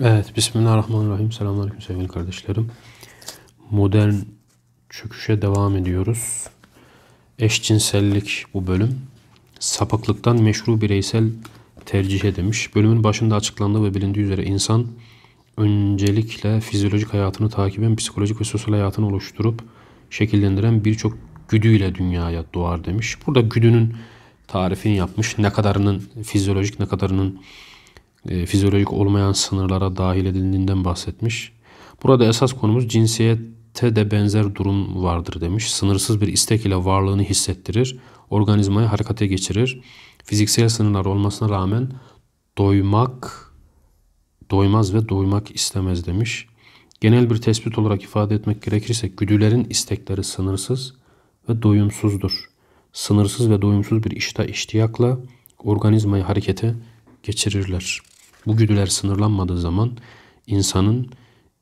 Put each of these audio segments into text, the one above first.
Evet, Bismillahirrahmanirrahim. Selamünaleyküm sevgili kardeşlerim. Modern çöküşe devam ediyoruz. Eşcinsellik bu bölüm. Sapıklıktan meşru bireysel tercihe demiş. Bölümün başında açıklandığı ve bilindiği üzere insan öncelikle fizyolojik hayatını takiben psikolojik ve sosyal hayatını oluşturup şekillendiren birçok güdüyle dünyaya doğar demiş. Burada güdünün tarifini yapmış. Ne kadarının fizyolojik, ne kadarının e, fizyolojik olmayan sınırlara dahil edildiğinden bahsetmiş. Burada esas konumuz cinsiyette de benzer durum vardır demiş. Sınırsız bir istek ile varlığını hissettirir, organizmayı harekete geçirir. Fiziksel sınırlar olmasına rağmen doymak, doymaz ve doymak istemez demiş. Genel bir tespit olarak ifade etmek gerekirse güdülerin istekleri sınırsız ve doyumsuzdur. Sınırsız ve doyumsuz bir işte iştiyakla organizmayı harekete geçirirler. Bu güdüler sınırlanmadığı zaman insanın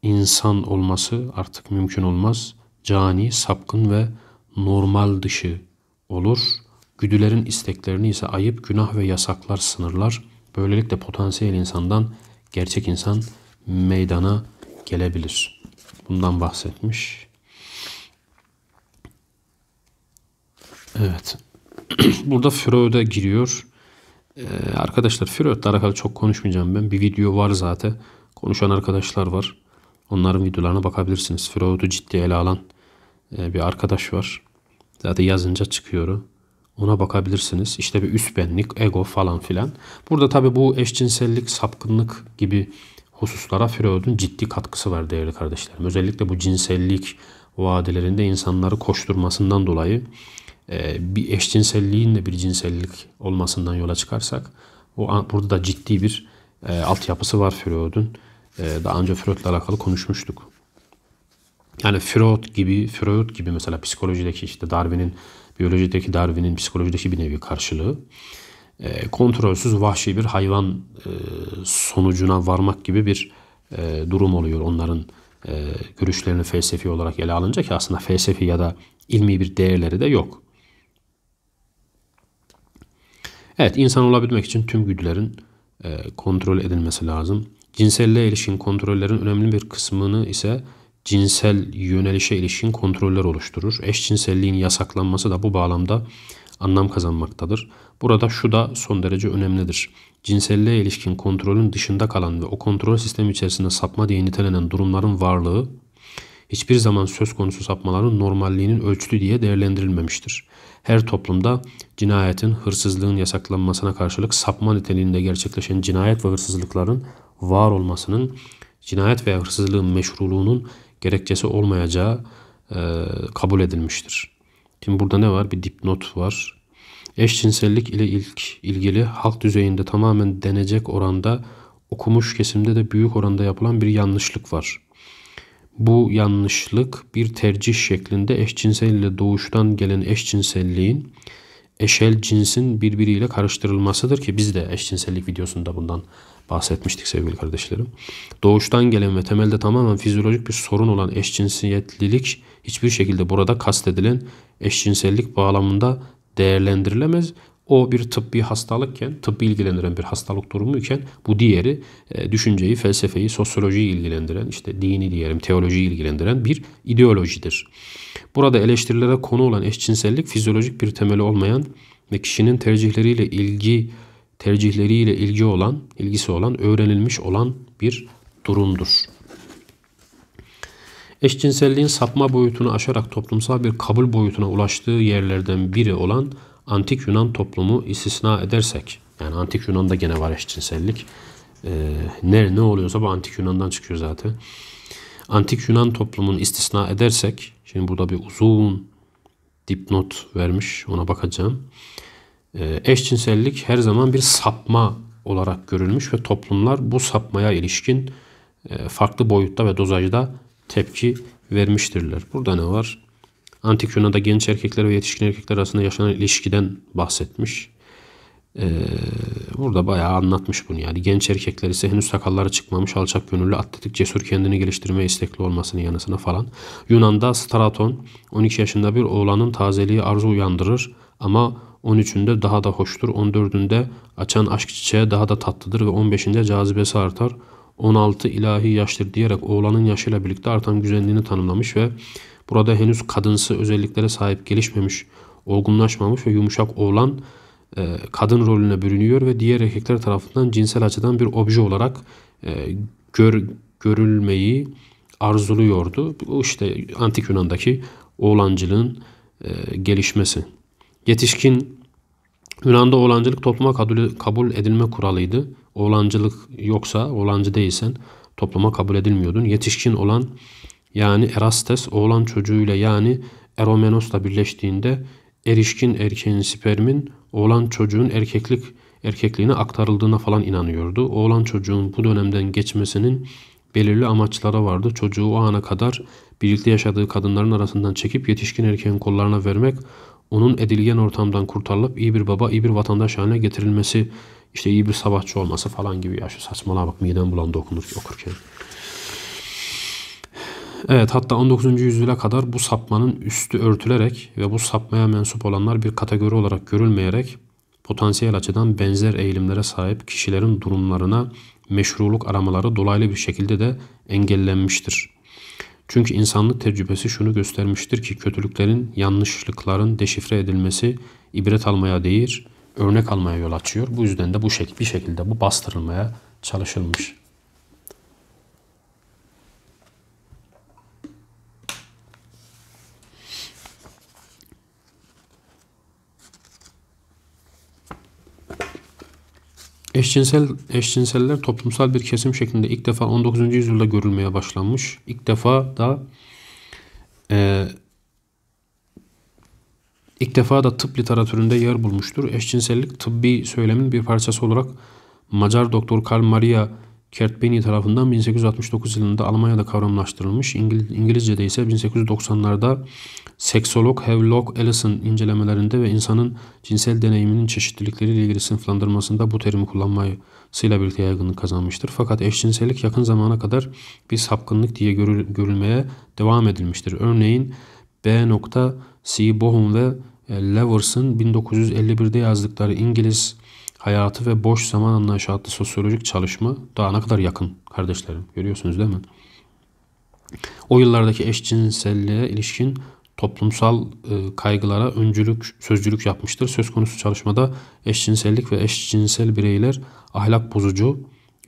insan olması artık mümkün olmaz. Cani, sapkın ve normal dışı olur. Güdülerin isteklerini ise ayıp, günah ve yasaklar sınırlar. Böylelikle potansiyel insandan gerçek insan meydana gelebilir. Bundan bahsetmiş. Evet. Burada Freud'a giriyor. Ee, arkadaşlar Füröt'le alakalı çok konuşmayacağım ben. Bir video var zaten. Konuşan arkadaşlar var. Onların videolarına bakabilirsiniz. Füröt'ü ciddi ele alan e, bir arkadaş var. Zaten yazınca çıkıyor. Ona bakabilirsiniz. İşte bir üst benlik, ego falan filan. Burada tabi bu eşcinsellik, sapkınlık gibi hususlara Freud'un ciddi katkısı var değerli kardeşlerim. Özellikle bu cinsellik vadilerinde insanları koşturmasından dolayı ee, bir eşcinselliğin de bir cinsellik olmasından yola çıkarsak o burada da ciddi bir e, altyapısı var Freud'un. E, daha önce Freud'la alakalı konuşmuştuk. Yani Freud gibi, Freud gibi mesela psikolojideki işte Darwin'in, biyolojideki Darwin'in psikolojideki bir nevi karşılığı e, kontrolsüz vahşi bir hayvan e, sonucuna varmak gibi bir e, durum oluyor onların e, görüşlerini felsefi olarak ele alınca ki aslında felsefi ya da ilmi bir değerleri de yok. Evet insan olabilmek için tüm güdülerin e, kontrol edilmesi lazım. Cinselliğe ilişkin kontrollerin önemli bir kısmını ise cinsel yönelişe ilişkin kontroller oluşturur. Eşcinselliğin yasaklanması da bu bağlamda anlam kazanmaktadır. Burada şu da son derece önemlidir. Cinselliğe ilişkin kontrolün dışında kalan ve o kontrol sistemi içerisinde sapma diye nitelenen durumların varlığı hiçbir zaman söz konusu sapmaların normalliğinin ölçütü diye değerlendirilmemiştir. Her toplumda cinayetin, hırsızlığın yasaklanmasına karşılık sapma niteliğinde gerçekleşen cinayet ve hırsızlıkların var olmasının cinayet veya hırsızlığın meşruluğunun gerekçesi olmayacağı e, kabul edilmiştir. Şimdi burada ne var? Bir dipnot var. Eşcinsellik ile ilk ilgili halk düzeyinde tamamen denecek oranda okumuş kesimde de büyük oranda yapılan bir yanlışlık var. Bu yanlışlık bir tercih şeklinde eşcinsel ile doğuştan gelen eşcinselliğin eşel cinsin birbiriyle karıştırılmasıdır ki biz de eşcinsellik videosunda bundan bahsetmiştik sevgili kardeşlerim. Doğuştan gelen ve temelde tamamen fizyolojik bir sorun olan eşcinsiyetlilik hiçbir şekilde burada kastedilen eşcinsellik bağlamında değerlendirilemez. O bir tıbbi hastalıkken, tıbbi ilgilendiren bir hastalık durumuyken bu diğeri e, düşünceyi, felsefeyi, sosyolojiyi ilgilendiren, işte dini diyelim, teolojiyi ilgilendiren bir ideolojidir. Burada eleştirilere konu olan eşcinsellik fizyolojik bir temeli olmayan ve kişinin tercihleriyle ilgi tercihleriyle ilgi olan, ilgisi olan, öğrenilmiş olan bir durumdur. Eşcinselliğin sapma boyutunu aşarak toplumsal bir kabul boyutuna ulaştığı yerlerden biri olan antik Yunan toplumu istisna edersek yani antik Yunan'da gene var eşcinsellik. Ee, ne, ne oluyorsa bu antik Yunan'dan çıkıyor zaten. Antik Yunan toplumunu istisna edersek şimdi burada bir uzun dipnot vermiş ona bakacağım. E, eşcinsellik her zaman bir sapma olarak görülmüş ve toplumlar bu sapmaya ilişkin e, farklı boyutta ve dozajda tepki vermiştirler. Burada ne var? Antik Yunan'da genç erkekler ve yetişkin erkekler arasında yaşanan ilişkiden bahsetmiş. Ee, burada bayağı anlatmış bunu yani. Genç erkekler ise henüz sakalları çıkmamış, alçak gönüllü, atletik, cesur, kendini geliştirmeye istekli olmasının yanısına falan. Yunan'da Straton 12 yaşında bir oğlanın tazeliği arzu uyandırır ama 13'ünde daha da hoştur, 14'ünde açan aşk çiçeği daha da tatlıdır ve 15'inde cazibesi artar. 16 ilahi yaştır diyerek oğlanın yaşıyla birlikte artan güzelliğini tanımlamış ve Burada henüz kadınsı özelliklere sahip gelişmemiş, olgunlaşmamış ve yumuşak oğlan e, kadın rolüne bürünüyor ve diğer erkekler tarafından cinsel açıdan bir obje olarak e, gör, görülmeyi arzuluyordu. Bu işte antik Yunan'daki oğlancılığın e, gelişmesi. Yetişkin Yunan'da oğlancılık topluma kabul, kabul edilme kuralıydı. Oğlancılık yoksa, oğlancı değilsen topluma kabul edilmiyordun. Yetişkin olan yani Erastes oğlan çocuğuyla yani Eromenos'la birleştiğinde erişkin erkeğin spermin oğlan çocuğun erkeklik erkekliğine aktarıldığına falan inanıyordu. Oğlan çocuğun bu dönemden geçmesinin belirli amaçlara vardı. Çocuğu o ana kadar birlikte yaşadığı kadınların arasından çekip yetişkin erkeğin kollarına vermek, onun edilgen ortamdan kurtarılıp iyi bir baba, iyi bir vatandaş haline getirilmesi, işte iyi bir sabahçı olması falan gibi ya şu bak midem bulandı okunur okurken. Evet hatta 19. yüzyıla kadar bu sapmanın üstü örtülerek ve bu sapmaya mensup olanlar bir kategori olarak görülmeyerek potansiyel açıdan benzer eğilimlere sahip kişilerin durumlarına meşruluk aramaları dolaylı bir şekilde de engellenmiştir. Çünkü insanlık tecrübesi şunu göstermiştir ki kötülüklerin, yanlışlıkların deşifre edilmesi ibret almaya değil, örnek almaya yol açıyor. Bu yüzden de bu şekilde, bir şekilde bu bastırılmaya çalışılmış. Eşcinsel eşcinseller toplumsal bir kesim şeklinde ilk defa 19. yüzyılda görülmeye başlanmış. İlk defa da e, ilk defa da tıp literatüründe yer bulmuştur. Eşcinsellik tıbbi söylemin bir parçası olarak Macar doktor Karl Maria Kurt Benny tarafından 1869 yılında Almanya'da kavramlaştırılmış. İngil İngilizce'de ise 1890'larda seksolog Havelock Ellison incelemelerinde ve insanın cinsel deneyiminin çeşitlilikleriyle ilgili sınıflandırmasında bu terimi kullanmasıyla birlikte yaygınlık kazanmıştır. Fakat eşcinsellik yakın zamana kadar bir sapkınlık diye görül görülmeye devam edilmiştir. Örneğin B. C. Bohum ve Levers'ın 1951'de yazdıkları İngiliz hayatı ve boş zaman anlayışı adlı sosyolojik çalışma daha ne kadar yakın kardeşlerim. Görüyorsunuz değil mi? O yıllardaki eşcinselliğe ilişkin toplumsal e, kaygılara öncülük, sözcülük yapmıştır. Söz konusu çalışmada eşcinsellik ve eşcinsel bireyler ahlak bozucu,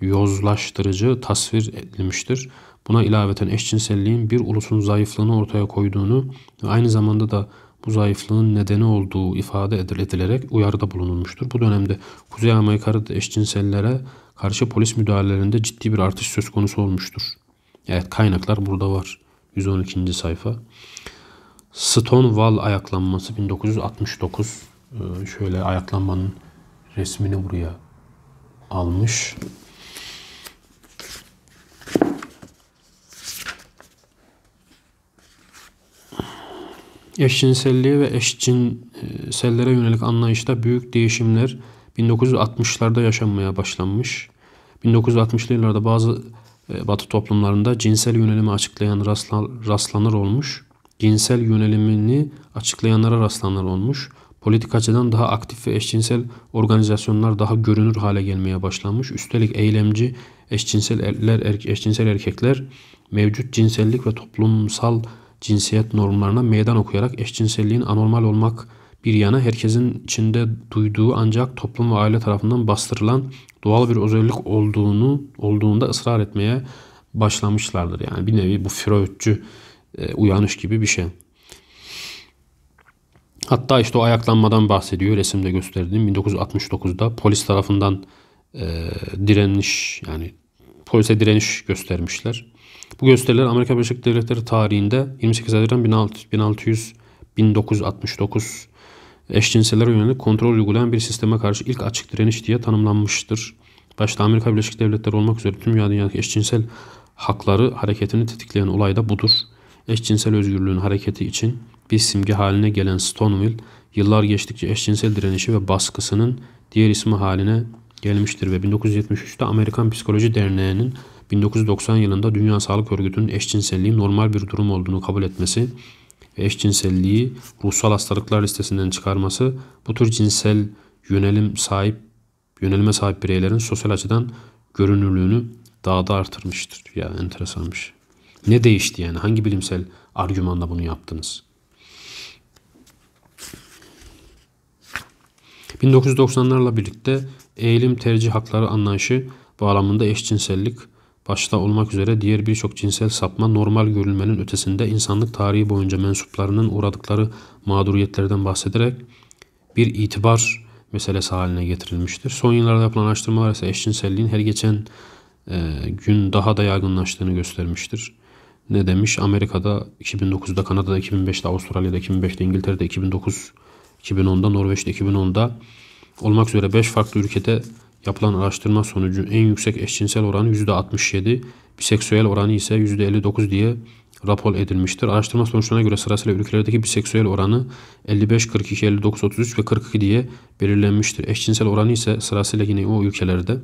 yozlaştırıcı tasvir edilmiştir. Buna ilaveten eşcinselliğin bir ulusun zayıflığını ortaya koyduğunu ve aynı zamanda da bu zayıflığın nedeni olduğu ifade edilerek uyarıda bulunulmuştur. Bu dönemde Kuzey Amerika'da eşcinsellere karşı polis müdahalelerinde ciddi bir artış söz konusu olmuştur. Evet kaynaklar burada var. 112. sayfa. Stonewall ayaklanması 1969. E, şöyle ayaklanmanın resmini buraya almış. Eşcinselliğe ve eşcinsellere e, yönelik anlayışta büyük değişimler 1960'larda yaşanmaya başlanmış. 1960'lı yıllarda bazı e, Batı toplumlarında cinsel yönelimi açıklayan rastlanır olmuş. Cinsel yönelimini açıklayanlara rastlanır olmuş. Politik açıdan daha aktif ve eşcinsel organizasyonlar daha görünür hale gelmeye başlanmış. Üstelik eylemci eşcinseller, eşcinsel erkekler mevcut cinsellik ve toplumsal cinsiyet normlarına meydan okuyarak eşcinselliğin anormal olmak bir yana herkesin içinde duyduğu ancak toplum ve aile tarafından bastırılan doğal bir özellik olduğunu olduğunda ısrar etmeye başlamışlardır. Yani bir nevi bu Freudcu e, uyanış gibi bir şey. Hatta işte o ayaklanmadan bahsediyor resimde gösterdiğim 1969'da polis tarafından e, direniş yani polise direniş göstermişler. Bu gösteriler Amerika Birleşik Devletleri tarihinde 28 Haziran 1600 1969 eşcinsellere yönelik kontrol uygulayan bir sisteme karşı ilk açık direniş diye tanımlanmıştır. Başta Amerika Birleşik Devletleri olmak üzere tüm dünyadaki eşcinsel hakları hareketini tetikleyen olay da budur. Eşcinsel özgürlüğün hareketi için bir simge haline gelen Stonewall, yıllar geçtikçe eşcinsel direnişi ve baskısının diğer ismi haline gelmiştir ve 1973'te Amerikan Psikoloji Derneği'nin 1990 yılında Dünya Sağlık Örgütü'nün eşcinselliğin normal bir durum olduğunu kabul etmesi ve eşcinselliği ruhsal hastalıklar listesinden çıkarması bu tür cinsel yönelim sahip yönelime sahip bireylerin sosyal açıdan görünürlüğünü daha da artırmıştır. Ya enteresanmış. Ne değişti yani? Hangi bilimsel argümanla bunu yaptınız? 1990'larla birlikte eğilim tercih hakları anlayışı bağlamında eşcinsellik başta olmak üzere diğer birçok cinsel sapma normal görülmenin ötesinde insanlık tarihi boyunca mensuplarının uğradıkları mağduriyetlerden bahsederek bir itibar meselesi haline getirilmiştir. Son yıllarda yapılan araştırmalar ise eşcinselliğin her geçen e, gün daha da yaygınlaştığını göstermiştir. Ne demiş? Amerika'da 2009'da, Kanada'da 2005'te, Avustralya'da 2005'te, İngiltere'de 2009, 2010'da, Norveç'te 2010'da olmak üzere 5 farklı ülkede Yapılan araştırma sonucu en yüksek eşcinsel oranı %67, biseksüel oranı ise %59 diye rapor edilmiştir. Araştırma sonuçlarına göre sırasıyla ülkelerdeki biseksüel oranı 55, 42, 59, 33 ve 42 diye belirlenmiştir. Eşcinsel oranı ise sırasıyla yine o ülkelerde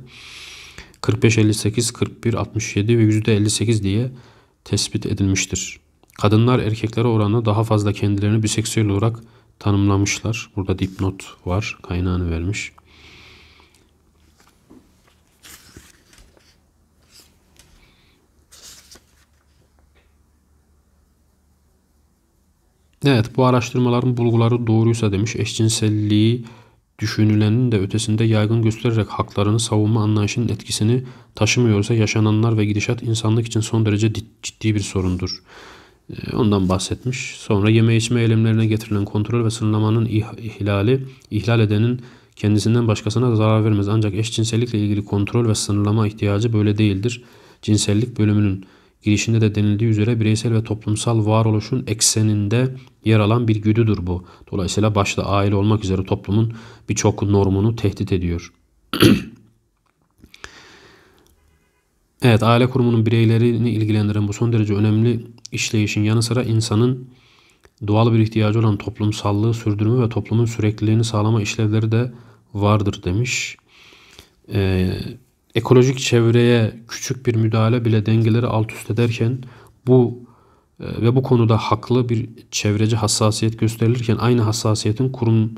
45, 58, 41, 67 ve %58 diye tespit edilmiştir. Kadınlar erkeklere oranı daha fazla kendilerini biseksüel olarak tanımlamışlar. Burada dipnot var, kaynağını vermiş. Evet bu araştırmaların bulguları doğruysa demiş eşcinselliği düşünülenin de ötesinde yaygın göstererek haklarını savunma anlayışının etkisini taşımıyorsa yaşananlar ve gidişat insanlık için son derece ciddi bir sorundur. Ee, ondan bahsetmiş. Sonra yeme içme eylemlerine getirilen kontrol ve sınırlamanın ihlali, ihlal edenin kendisinden başkasına da zarar vermez. Ancak eşcinsellikle ilgili kontrol ve sınırlama ihtiyacı böyle değildir. Cinsellik bölümünün girişinde de denildiği üzere bireysel ve toplumsal varoluşun ekseninde yer alan bir güdüdür bu. Dolayısıyla başta aile olmak üzere toplumun birçok normunu tehdit ediyor. evet aile kurumunun bireylerini ilgilendiren bu son derece önemli işleyişin yanı sıra insanın doğal bir ihtiyacı olan toplumsallığı sürdürme ve toplumun sürekliliğini sağlama işlevleri de vardır demiş. Ee, ekolojik çevreye küçük bir müdahale bile dengeleri alt üst ederken bu e, ve bu konuda haklı bir çevreci hassasiyet gösterilirken aynı hassasiyetin kurum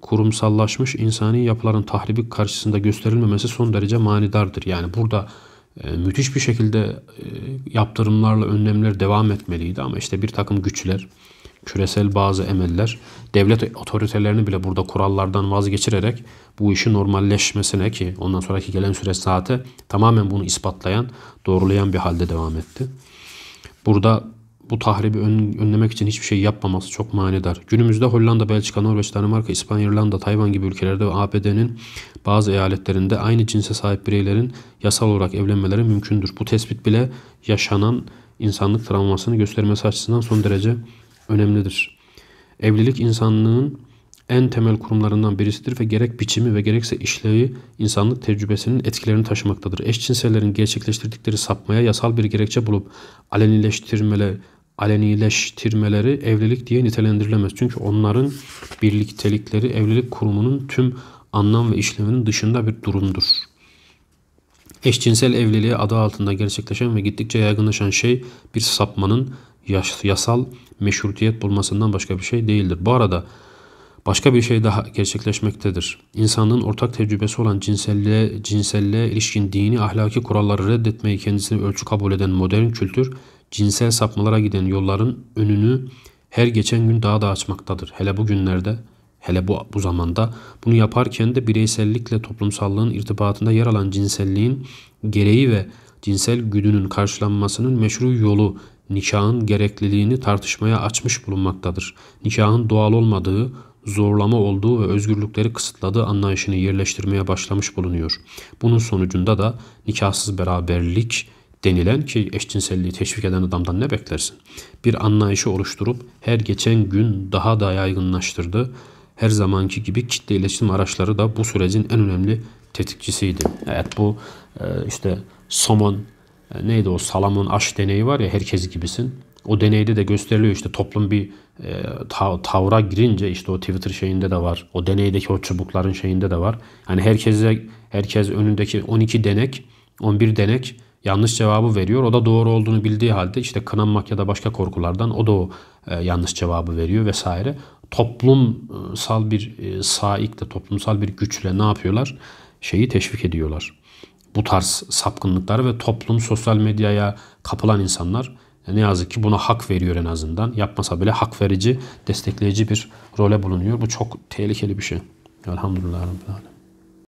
kurumsallaşmış insani yapıların tahribi karşısında gösterilmemesi son derece manidardır. Yani burada e, müthiş bir şekilde e, yaptırımlarla önlemler devam etmeliydi ama işte bir takım güçler, küresel bazı emeller, devlet otoritelerini bile burada kurallardan vazgeçirerek bu işi normalleşmesine ki ondan sonraki gelen süreç saati tamamen bunu ispatlayan, doğrulayan bir halde devam etti. Burada bu tahribi ön, önlemek için hiçbir şey yapmaması çok manidar. Günümüzde Hollanda, Belçika, Norveç, Danimarka, İspanya, İrlanda, Tayvan gibi ülkelerde ve ABD'nin bazı eyaletlerinde aynı cinse sahip bireylerin yasal olarak evlenmeleri mümkündür. Bu tespit bile yaşanan insanlık travmasını göstermesi açısından son derece önemlidir. Evlilik insanlığın en temel kurumlarından birisidir ve gerek biçimi ve gerekse işlevi insanlık tecrübesinin etkilerini taşımaktadır. Eşcinsellerin gerçekleştirdikleri sapmaya yasal bir gerekçe bulup alenileştirmeleri, alenileştirmeleri evlilik diye nitelendirilemez. Çünkü onların birliktelikleri evlilik kurumunun tüm anlam ve işlevinin dışında bir durumdur. Eşcinsel evliliği adı altında gerçekleşen ve gittikçe yaygınlaşan şey bir sapmanın yasal meşrutiyet bulmasından başka bir şey değildir. Bu arada Başka bir şey daha gerçekleşmektedir. İnsanlığın ortak tecrübesi olan cinselliğe, cinselliğe ilişkin dini ahlaki kuralları reddetmeyi kendisini ölçü kabul eden modern kültür, cinsel sapmalara giden yolların önünü her geçen gün daha da açmaktadır. Hele bu günlerde, hele bu, bu zamanda bunu yaparken de bireysellikle toplumsallığın irtibatında yer alan cinselliğin gereği ve cinsel güdünün karşılanmasının meşru yolu nikahın gerekliliğini tartışmaya açmış bulunmaktadır. Nikahın doğal olmadığı, zorlama olduğu ve özgürlükleri kısıtladığı anlayışını yerleştirmeye başlamış bulunuyor. Bunun sonucunda da nikahsız beraberlik denilen ki eşcinselliği teşvik eden adamdan ne beklersin? Bir anlayışı oluşturup her geçen gün daha da yaygınlaştırdı. Her zamanki gibi kitle iletişim araçları da bu sürecin en önemli tetikçisiydi. Evet bu e, işte somon e, neydi o salamon aş deneyi var ya herkes gibisin. O deneyde de gösteriliyor işte toplum bir e, ee, tav, tavra girince işte o Twitter şeyinde de var. O deneydeki o çubukların şeyinde de var. Hani herkese herkes önündeki 12 denek, 11 denek yanlış cevabı veriyor. O da doğru olduğunu bildiği halde işte kınanmak ya da başka korkulardan o da o e, yanlış cevabı veriyor vesaire. Toplumsal bir e, saikle, toplumsal bir güçle ne yapıyorlar? Şeyi teşvik ediyorlar. Bu tarz sapkınlıkları ve toplum sosyal medyaya kapılan insanlar ne yazık ki buna hak veriyor en azından. Yapmasa bile hak verici, destekleyici bir role bulunuyor. Bu çok tehlikeli bir şey. Elhamdülillah